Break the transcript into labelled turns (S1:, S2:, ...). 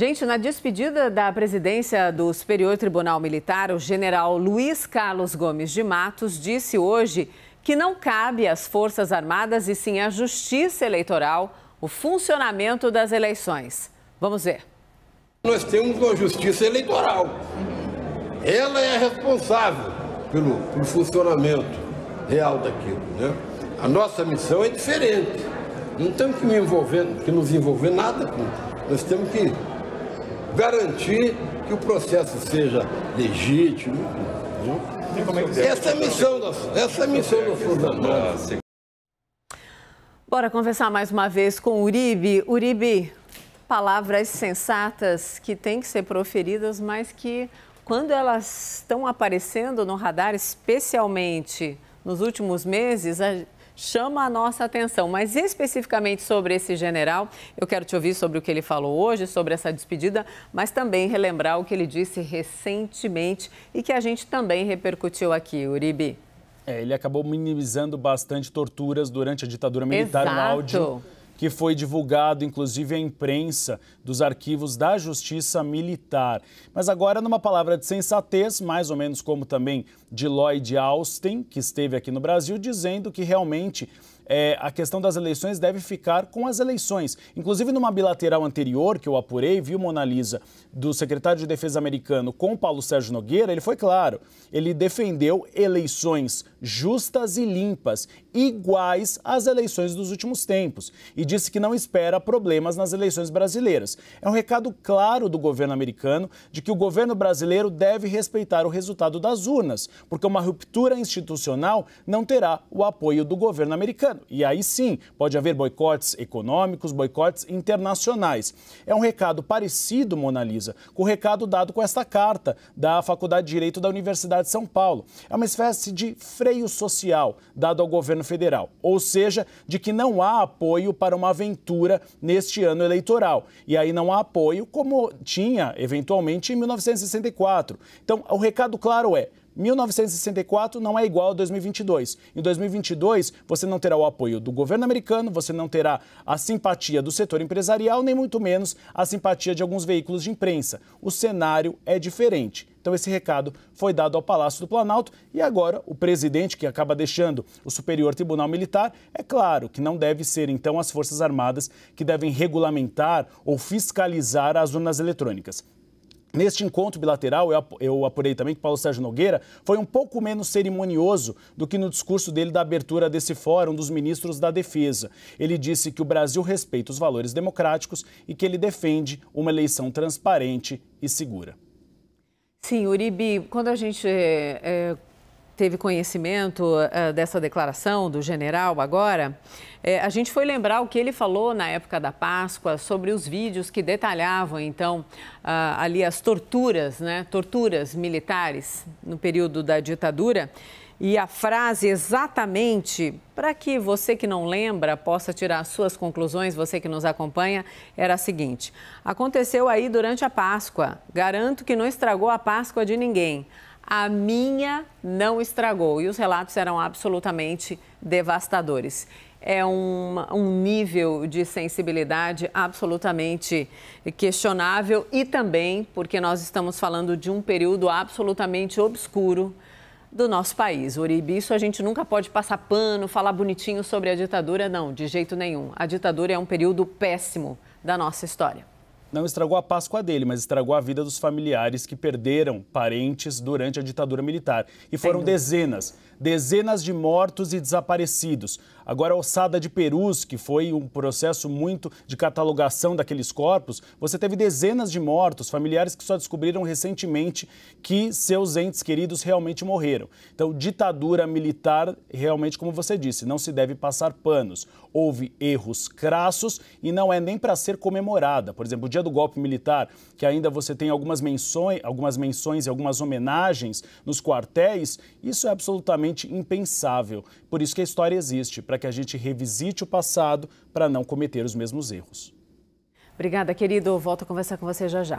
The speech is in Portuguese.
S1: Gente, na despedida da presidência do Superior Tribunal Militar, o general Luiz Carlos Gomes de Matos disse hoje que não cabe às Forças Armadas e sim à Justiça Eleitoral o funcionamento das eleições. Vamos ver.
S2: Nós temos uma Justiça Eleitoral. Ela é responsável pelo, pelo funcionamento real daquilo. Né? A nossa missão é diferente. Não temos que, me envolver, que nos envolver nada com. Nós temos que garantir que o processo seja legítimo. Viu? É essa é a missão da, essa é missão da Força ah,
S1: Bora conversar mais uma vez com Uribe. Uribe, palavras sensatas que têm que ser proferidas, mas que quando elas estão aparecendo no radar, especialmente nos últimos meses, a chama a nossa atenção. Mas especificamente sobre esse general, eu quero te ouvir sobre o que ele falou hoje, sobre essa despedida, mas também relembrar o que ele disse recentemente e que a gente também repercutiu aqui, Uribe.
S3: É, ele acabou minimizando bastante torturas durante a ditadura militar, Exato. áudio que foi divulgado inclusive à imprensa dos arquivos da Justiça Militar. Mas agora, numa palavra de sensatez, mais ou menos como também de Lloyd Austin, que esteve aqui no Brasil, dizendo que realmente é, a questão das eleições deve ficar com as eleições. Inclusive, numa bilateral anterior que eu apurei, viu, Mona Lisa, do secretário de Defesa americano com Paulo Sérgio Nogueira, ele foi claro. Ele defendeu eleições justas e limpas, iguais às eleições dos últimos tempos, e disse que não espera problemas nas eleições brasileiras. É um recado claro do governo americano de que o governo brasileiro deve respeitar o resultado das urnas, porque uma ruptura institucional não terá o apoio do governo americano. E aí sim, pode haver boicotes econômicos, boicotes internacionais. É um recado parecido, Mona Lisa, com o recado dado com esta carta da Faculdade de Direito da Universidade de São Paulo. É uma espécie de freio social dado ao governo federal, ou seja, de que não há apoio para uma aventura neste ano eleitoral. E aí não há apoio como tinha eventualmente em 1964. Então, o recado claro é: 1964 não é igual a 2022. Em 2022, você não terá o apoio do governo americano, você não terá a simpatia do setor empresarial, nem muito menos a simpatia de alguns veículos de imprensa. O cenário é diferente. Então, esse recado foi dado ao Palácio do Planalto e agora o presidente, que acaba deixando o Superior Tribunal Militar, é claro que não deve ser então as Forças Armadas que devem regulamentar ou fiscalizar as urnas eletrônicas. Neste encontro bilateral, eu apurei também que Paulo Sérgio Nogueira foi um pouco menos cerimonioso do que no discurso dele da abertura desse fórum dos ministros da Defesa. Ele disse que o Brasil respeita os valores democráticos e que ele defende uma eleição transparente e segura.
S1: Sim, Uribe, quando a gente é, teve conhecimento uh, dessa declaração do general agora, eh, a gente foi lembrar o que ele falou na época da Páscoa sobre os vídeos que detalhavam, então, uh, ali as torturas, né? Torturas militares no período da ditadura. E a frase exatamente, para que você que não lembra possa tirar suas conclusões, você que nos acompanha, era a seguinte: Aconteceu aí durante a Páscoa. Garanto que não estragou a Páscoa de ninguém. A minha não estragou. E os relatos eram absolutamente devastadores. É um, um nível de sensibilidade absolutamente questionável e também porque nós estamos falando de um período absolutamente obscuro do nosso país. Uribe, isso a gente nunca pode passar pano, falar bonitinho sobre a ditadura, não, de jeito nenhum. A ditadura é um período péssimo da nossa história não
S3: estragou a Páscoa dele, mas estragou a vida dos familiares que perderam parentes durante a ditadura militar. E foram dezenas, dezenas de mortos e desaparecidos. Agora, a ossada de Perus, que foi um processo muito de catalogação daqueles corpos, você teve dezenas de mortos, familiares que só descobriram recentemente que seus entes queridos realmente morreram. Então, ditadura militar, realmente, como você disse, não se deve passar panos. Houve erros crassos e não é nem para ser comemorada. Por exemplo, o dia do golpe militar, que ainda você tem algumas menções, algumas menções e algumas homenagens nos quartéis, isso é absolutamente impensável. Por isso que a história existe, para que a gente revisite o passado para não cometer os mesmos erros.
S1: Obrigada, querido. Volto a conversar com você já já.